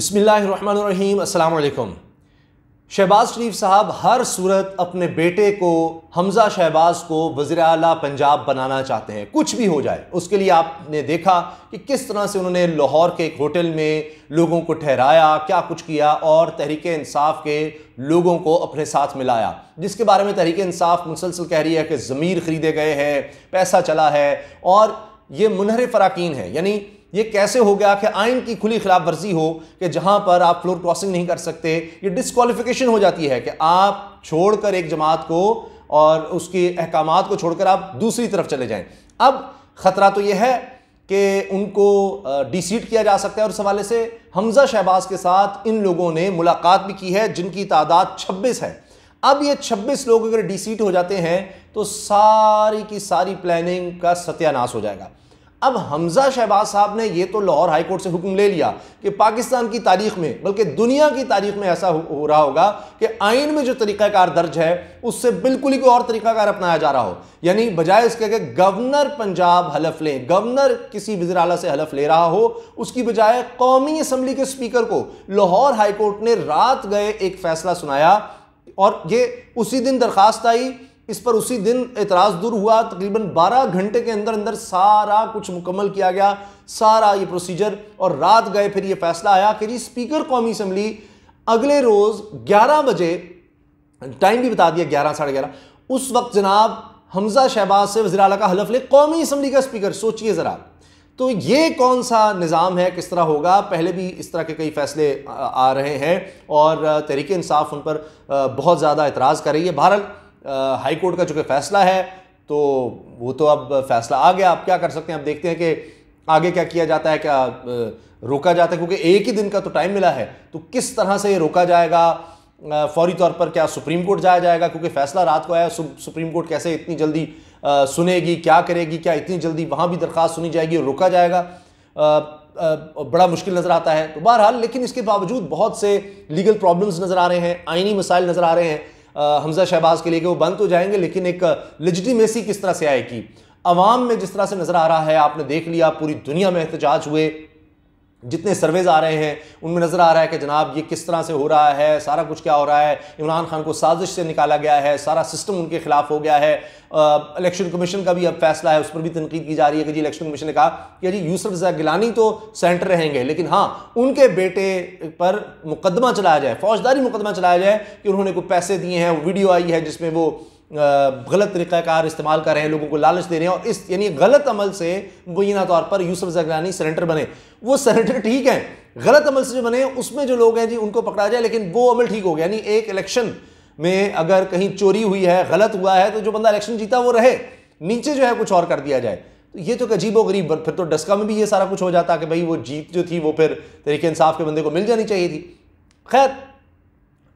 अस्सलाम वालेकुम शहबाज शरीफ साहब हर सूरत अपने बेटे को हमज़ा शहबाज को वज़र अला पंजाब बनाना चाहते हैं कुछ भी हो जाए उसके लिए आपने देखा कि किस तरह से उन्होंने लाहौर के एक होटल में लोगों को ठहराया क्या कुछ किया और तहरीक इंसाफ के लोगों को अपने साथ मिलाया जिसके बारे में तहरीक इंसाफ मुसलसल कह रही है कि ज़मीर ख़रीदे गए हैं पैसा चला है और ये मुनहर फ़राकीन है यानी ये कैसे हो गया कि आइन की खुली खिलाफ वर्जी हो कि जहां पर आप फ्लोर क्रॉसिंग नहीं कर सकते ये डिसक्वालिफिकेशन हो जाती है कि आप छोड़कर एक जमात को और उसके अहकाम को छोड़कर आप दूसरी तरफ चले जाएं अब ख़तरा तो यह है कि उनको डिसीट किया जा सकता है और उस हवाले से हमजा शहबाज के साथ इन लोगों ने मुलाकात भी की है जिनकी तादाद छब्बीस है अब ये 26 लोग अगर डिसीट हो जाते हैं तो सारी की सारी प्लानिंग का सत्यानाश हो जाएगा अब हमजा शहबाज साहब ने यह तो लाहौर हाईकोर्ट से हुक्म ले लिया कि पाकिस्तान की तारीख में बल्कि दुनिया की तारीख में ऐसा हो रहा होगा कि आइन में जो तरीक़ाकार दर्ज है उससे बिल्कुल ही कोई और तरीक़ाकार अपनाया जा रहा हो यानी बजाय इसके कि गवर्नर पंजाब हलफ लें गवर्नर किसी वजर से हलफ ले रहा हो उसकी बजाय कौमी असम्बली के स्पीकर को लाहौर हाईकोर्ट ने रात गए एक फैसला सुनाया और ये उसी दिन दरखास्त आई इस पर उसी दिन एतराज़ दूर हुआ तकरीबन 12 घंटे के अंदर अंदर सारा कुछ मुकम्मल किया गया सारा ये प्रोसीजर और रात गए फिर ये फैसला आया कि जी स्पीकर कौमी असम्बली अगले रोज़ 11 बजे टाइम भी बता दिया ग्यारह साढ़े ग्यारह उस वक्त जनाब हमजा शहबाज से वजी का हलफ ले कौमी असम्बली का स्पीकर सोचिए ज़रा तो ये कौन सा निज़ाम है किस तरह होगा पहले भी इस तरह के कई फैसले आ रहे हैं और तहरीक इंसाफ उन पर बहुत ज़्यादा एतराज़ कर रही है भारत हाई कोर्ट का चूँकि फैसला है तो वो तो अब फैसला आ गया आप क्या कर सकते हैं अब देखते हैं कि आगे क्या किया जाता है क्या रोका जाता है क्योंकि एक ही दिन का तो टाइम मिला है तो किस तरह से ये रोका जाएगा फौरी तौर पर क्या सुप्रीम कोर्ट जाया जाएगा क्योंकि फैसला रात को आया सु, सुप्रीम कोर्ट कैसे इतनी जल्दी आ, सुनेगी क्या करेगी क्या इतनी जल्दी वहाँ भी दरख्वास्त सुनी जाएगी और रोका जाएगा आ, आ, बड़ा मुश्किल नज़र आता है तो बहरहाल लेकिन इसके बावजूद बहुत से लीगल प्रॉब्लम्स नज़र आ रहे हैं आइनी मसाइल नज़र आ रहे हैं हमजा शहबाज के लिए कि वो बंद तो जाएंगे लेकिन एक लिजिटिमेसी किस तरह से आएगी अवाम में जिस तरह से नजर आ रहा है आपने देख लिया पूरी दुनिया में एहतजाज हुए जितने सर्वेज आ रहे हैं उनमें नज़र आ रहा है कि जनाब ये किस तरह से हो रहा है सारा कुछ क्या हो रहा है इमरान खान को साजिश से निकाला गया है सारा सिस्टम उनके खिलाफ हो गया है इलेक्शन कमीशन का भी अब फैसला है उस पर भी तनकीद की जा रही है कि जी इलेक्शन कमीशन ने कहा कि जी यूसुफ जै गिलानी तो सेंटर रहेंगे लेकिन हाँ उनके बेटे पर मुकदमा चलाया जाए फौजदारी मुकदमा चलाया जाए कि उन्होंने कुछ पैसे दिए हैं वीडियो आई है जिसमें वो गलत तरीक़ाकार इस्तेमाल कर रहे हैं लोगों को लालच दे रहे हैं और इस यानी गलत अमल से मुबैना तौर पर यूसुफ जगरानी सरेंडर बने वो सरेंडर ठीक हैं गलत अमल से जो बने उसमें जो लोग हैं जी उनको पकड़ा जाए लेकिन वो अमल ठीक हो गया यानी एक इलेक्शन में अगर कहीं चोरी हुई है गलत हुआ है तो जो बंदा इलेक्शन जीता वो रहे नीचे जो है कुछ और कर दिया जाए तो ये तो अजीब गरीब फिर तो डस्का में भी ये सारा कुछ हो जाता कि भाई वो जीत जो थी वो फिर तरीके इंसाफ के बंदे को मिल जानी चाहिए थी खैर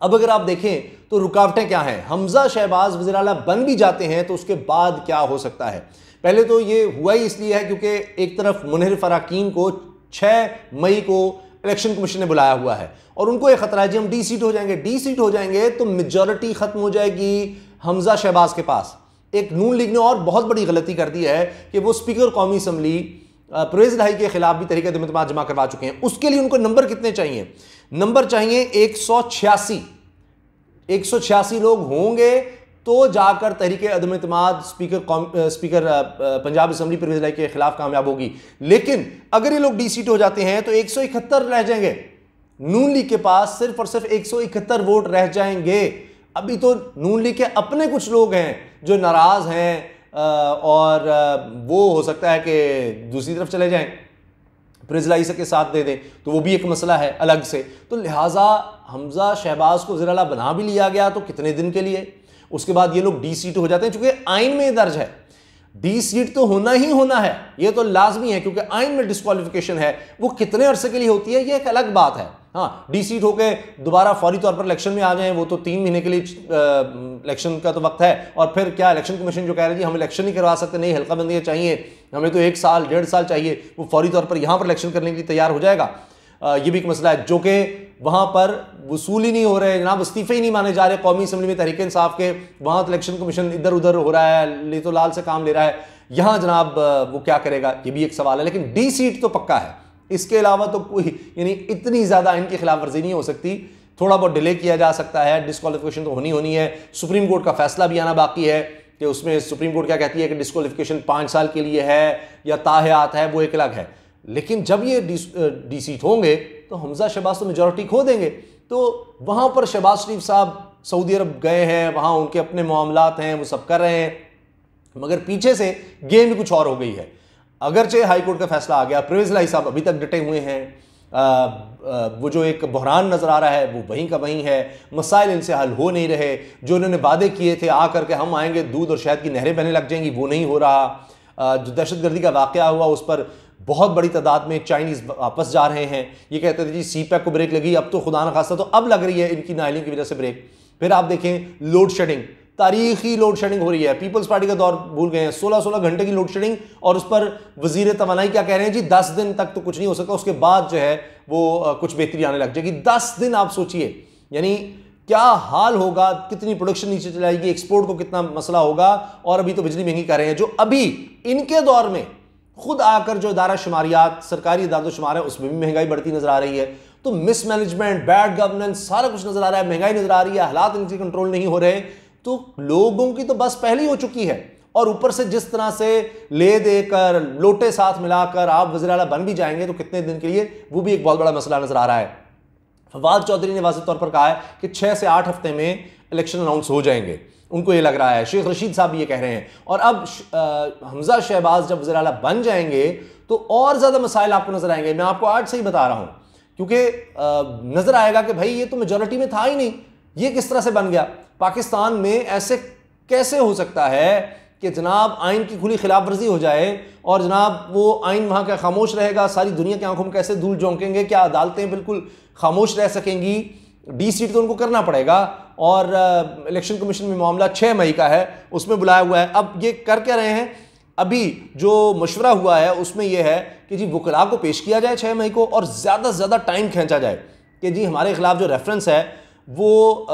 अब अगर आप देखें तो रुकावटें क्या हैं हमजा शहबाज वजी अला बन भी जाते हैं तो उसके बाद क्या हो सकता है पहले तो ये हुआ ही इसलिए है क्योंकि एक तरफ मुनहर फराकीन को छः मई को इलेक्शन कमीशन ने बुलाया हुआ है और उनको एक खतरा है जी हम डी सीट हो जाएंगे डी सीट हो जाएंगे तो मेजोरिटी ख़त्म हो जाएगी हमजा शहबाज के पास एक नून लीग ने और बहुत बड़ी गलती कर दी है कि वो स्पीकर कौमी असम्बली परवेज लाही के खिलाफ भी तरीके दिमाग जमा करवा चुके हैं उसके लिए उनको नंबर कितने चाहिए नंबर चाहिए एक सौ छियासी एक सौ छियासी लोग होंगे तो जाकर तहरीक अदम अतमाद speaker speaker Punjab assembly Parvez लाई के खिलाफ कामयाब होगी लेकिन अगर ये लोग डी सीट हो जाते हैं तो एक सौ इकहत्तर रह जाएंगे नून लीग के पास सिर्फ और सिर्फ एक सौ इकहत्तर वोट रह जाएंगे अभी तो नून लीग के अपने कुछ लोग हैं जो नाराज़ हैं और वो हो सकता है कि दूसरी तरफ चले जाएं प्रिजलाइसा के साथ दे दें तो वो भी एक मसला है अलग से तो लिहाजा हमज़ा शहबाज को जरा बना भी लिया गया तो कितने दिन के लिए उसके बाद ये लोग डी सीट हो जाते हैं चूंकि आइन में दर्ज है डी सीट तो होना ही होना है ये तो लाजमी है क्योंकि आइन में डिस्कालिफिकेशन है वो कितने अरसे के लिए होती है ये एक अलग बात है हाँ डी सीट होके दोबारा फौरी तौर पर इलेक्शन में आ जाएं वो तो तीन महीने के लिए इलेक्शन का तो वक्त है और फिर क्या इलेक्शन कमीशन जो कह रहे जी हम इलेक्शन नहीं करवा सकते नहीं हल्का बंदियाँ चाहिए हमें तो एक साल डेढ़ साल चाहिए वो फौरी तौर पर यहाँ पर इलेक्शन करने के लिए तैयार हो जाएगा आ, ये भी एक मसला है जो कि वहाँ पर वसूल ही नहीं हो रहे जनाब इस्तीफे ही नहीं माने जा रहे कौमी असम्बली में तहरीक इंसाफ के वहाँ तो इलेक्शन कमीशन इधर उधर हो रहा है ले तो लाल से काम ले रहा है यहाँ जनाब वो क्या करेगा ये भी एक सवाल है लेकिन डी सीट तो पक्का है इसके अलावा तो कोई यानी इतनी ज़्यादा इनकी खिलाफ वर्जी नहीं हो सकती थोड़ा बहुत डिले किया जा सकता है डिस्कालिफिकेशन तो होनी होनी है सुप्रीम कोर्ट का फैसला भी आना बाकी है कि उसमें सुप्रीम कोर्ट क्या कहती है कि डिस्कालिफिकेशन पाँच साल के लिए है या ताहयात है वो एक अलग है लेकिन जब ये डी सीट होंगे तो हमजा शहबाज तो मेजोरिटी खो देंगे तो वहाँ पर शहबाज शरीफ साहब सऊदी अरब गए हैं वहाँ उनके अपने मामला हैं वो सब कर रहे हैं मगर पीछे से गेम कुछ और हो गई है अगरचे हाईकोर्ट का फैसला आ गया प्रवेज लाई साहब अभी तक डटे हुए हैं आ, आ, वो जो एक बहरान नज़र आ रहा है वो वहीं का वहीं है मसाइल इनसे हल हो नहीं रहे जो उन्होंने वादे किए थे आ करके हम आएंगे दूध और शहद की नहरें बहने लग जाएंगी वो नहीं हो रहा आ, जो दहशतगर्दी का वाक़ हुआ उस पर बहुत बड़ी तादाद में चाइनीज़ वापस जा रहे हैं ये कहते थे जी सी पैक e को ब्रेक लगी अब तो खुदा न खासा तो अब लग रही है इनकी नाहली की वजह से ब्रेक फिर आप देखें लोड शेडिंग तारीखी लोड शेडिंग हो रही है पीपल्स पार्टी का दौर भूल गए हैं सोलह सोलह घंटे की लोड शेडिंग और उस पर वजीर तवानाई क्या कह रहे हैं जी दस दिन तक तो कुछ नहीं हो सकता उसके बाद जो है वो कुछ बेहतरी आने लग जाएगी दस दिन आप सोचिए यानी क्या हाल होगा कितनी प्रोडक्शन नीचे चलाएगी एक्सपोर्ट को कितना मसला होगा और अभी तो बिजली महंगी कर रहे हैं जो अभी इनके दौर में खुद आकर जो इदारा शुमारियात सरकारी इदारों शुमार है उसमें भी महंगाई बढ़ती नजर आ रही है तो मिसमैनेजमेंट बैड गवर्नेंस सारा कुछ नजर आ रहा है महंगाई नजर आ रही है हालात इनके कंट्रोल नहीं हो रहे तो लोगों की तो बस पहली हो चुकी है और ऊपर से जिस तरह से ले देकर लोटे साथ मिलाकर आप वजर बन भी जाएंगे तो कितने दिन के लिए वो भी एक बहुत बड़ा मसला नजर आ रहा है फवाद चौधरी ने वाजह तौर पर कहा है कि छः से आठ हफ्ते में इलेक्शन अनाउंस हो जाएंगे उनको ये लग रहा है शेख रशीद साहब ये कह रहे हैं और अब आ, हमजा शहबाज जब वजर बन जाएंगे तो और ज़्यादा मसाइल आपको नजर आएंगे मैं आपको आज से ही बता रहा हूँ क्योंकि नज़र आएगा कि भाई ये तो मेजोरिटी में था ही नहीं ये किस तरह से बन गया पाकिस्तान में ऐसे कैसे हो सकता है कि जनाब आइन की खुली खिलाफ वर्जी हो जाए और जनाब वो आइन वहाँ का खामोश रहेगा सारी दुनिया की आंखों में कैसे धूल झोंकेंगे क्या अदालतें बिल्कुल खामोश रह सकेंगी डी सीट तो उनको करना पड़ेगा और इलेक्शन कमीशन में मामला छः मई का है उसमें बुलाया हुआ है अब ये कर क्या रहे हैं अभी जो मशवरा हुआ है उसमें यह है कि जी वकला को पेश किया जाए छः मई को और ज़्यादा से ज़्यादा टाइम खींचा जाए कि जी हमारे खिलाफ जो रेफरेंस है वो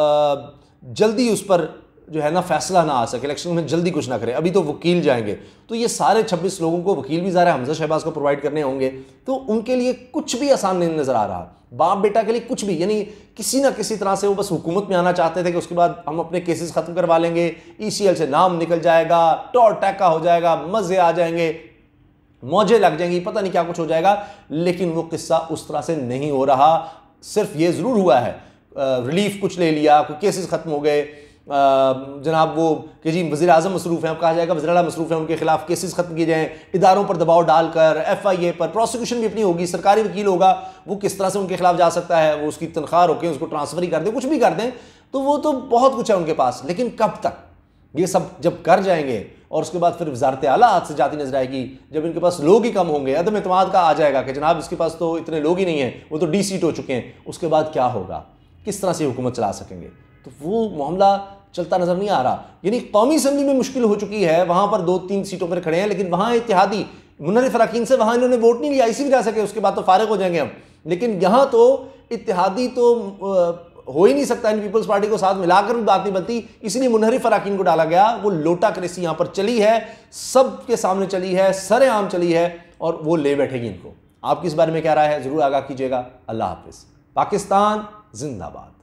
जल्दी उस पर जो है ना फैसला ना आ सके इलेक्शन में जल्दी कुछ ना करें अभी तो वकील जाएंगे तो ये सारे 26 लोगों को वकील भी जा रहे हैं हमजा शहबाज को प्रोवाइड करने होंगे तो उनके लिए कुछ भी आसान नहीं नज़र आ रहा बाप बेटा के लिए कुछ भी यानी किसी ना किसी तरह से वो बस हुकूमत में आना चाहते थे कि उसके बाद हम अपने केसेस ख़त्म करवा लेंगे ई e से नाम निकल जाएगा टॉर टैका हो जाएगा मज़े आ जाएंगे मौजे लग जाएंगी पता नहीं क्या कुछ हो जाएगा लेकिन वो किस्सा उस तरह से नहीं हो रहा सिर्फ ये ज़रूर हुआ है रिलीफ कुछ ले लिया कोई केसेस ख़त्म हो गए जनाब वो कि जी वजी अजम मसरूफ़ हैं अब कहा जाएगा वजी मसरूफ़ हैं उनके खिलाफ केसेस ख़त्म किए जाएँ इदारों पर दबाव डालकर एफ आई ए पर प्रोसिक्यूशन भी अपनी होगी सरकारी वकील होगा वो किस तरह से उनके खिलाफ जा सकता है वो उसकी तनख्वाह रोकें उसको ट्रांसफ़र ही कर दें कुछ भी कर दें तो वो तो बहुत कुछ है उनके पास लेकिन कब तक ये सब जब कर जाएंगे और उसके बाद फिर वजारत आला हाथ से जाती नजर आएगी जब इनके पास लोग ही कम होंगे अदम अतमाद का आ जाएगा कि जनाब इसके पास तो इतने लोग ही नहीं हैं वो तो डी सीट हो चुके हैं उसके बाद क्या होगा किस तरह से हुकूमत चला सकेंगे तो वो मामला चलता नज़र नहीं आ रहा यानी कौमी असम्बली में मुश्किल हो चुकी है वहां पर दो तीन सीटों पर खड़े हैं लेकिन वहां इतिहादी मुनरफ अरकान से वहां इन्होंने वोट नहीं लिया इसी भी जा सके उसके बाद तो फारग हो जाएंगे हम लेकिन यहां तो इतिहादी तो हो ही नहीं सकता इन पीपल्स पार्टी को साथ मिलाकर भी बात नहीं बनती इसलिए मुनहरी अरकान को डाला गया वो लोटा क्रेसी यहां पर चली है सब के सामने चली है सरेआम चली है और वो ले बैठेगी इनको आपकी इस बारे में क्या राय है ज़रूर आगाह कीजिएगा अल्लाह हाफिज़ पाकिस्तान ズンナバー